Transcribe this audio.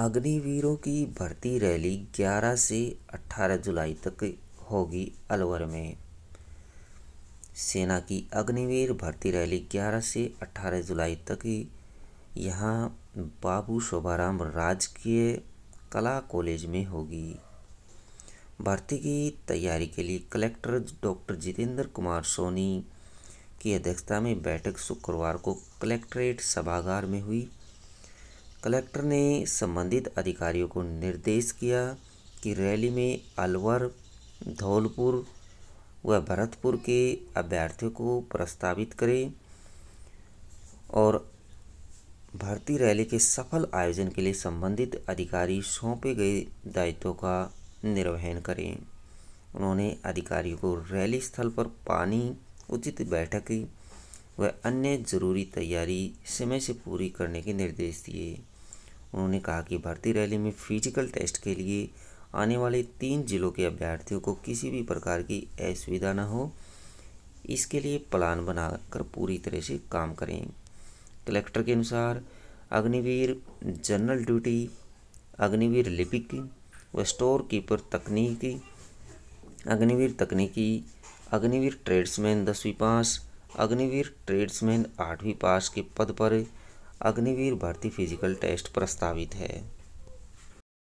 अग्निवीरों की भर्ती रैली 11 से 18 जुलाई तक होगी अलवर में सेना की अग्निवीर भर्ती रैली 11 से 18 जुलाई तक यहाँ बाबू शोभाराम राजकीय कला कॉलेज में होगी भर्ती की तैयारी के लिए कलेक्टर डॉक्टर जितेंद्र कुमार सोनी की अध्यक्षता में बैठक शुक्रवार को कलेक्ट्रेट सभागार में हुई कलेक्टर ने संबंधित अधिकारियों को निर्देश किया कि रैली में अलवर धौलपुर व भरतपुर के अभ्यर्थियों को प्रस्तावित करें और भर्ती रैली के सफल आयोजन के लिए संबंधित अधिकारी सौंपे गए दायित्वों का निर्वहन करें उन्होंने अधिकारियों को रैली स्थल पर पानी उचित बैठक व अन्य जरूरी तैयारी समय से पूरी करने के निर्देश दिए उन्होंने कहा कि भर्ती रैली में फिजिकल टेस्ट के लिए आने वाले तीन जिलों के अभ्यर्थियों को किसी भी प्रकार की असुविधा न हो इसके लिए प्लान बनाकर पूरी तरह से काम करें कलेक्टर के अनुसार अग्निवीर जनरल ड्यूटी अग्निवीर लिपिक व स्टोर कीपर तकनीकी अग्निवीर तकनीकी अग्निवीर ट्रेड्समैन दसवीं पास अग्निवीर ट्रेड्समैन आठवीं पास के पद पर अग्निवीर भर्ती फिजिकल टेस्ट प्रस्तावित है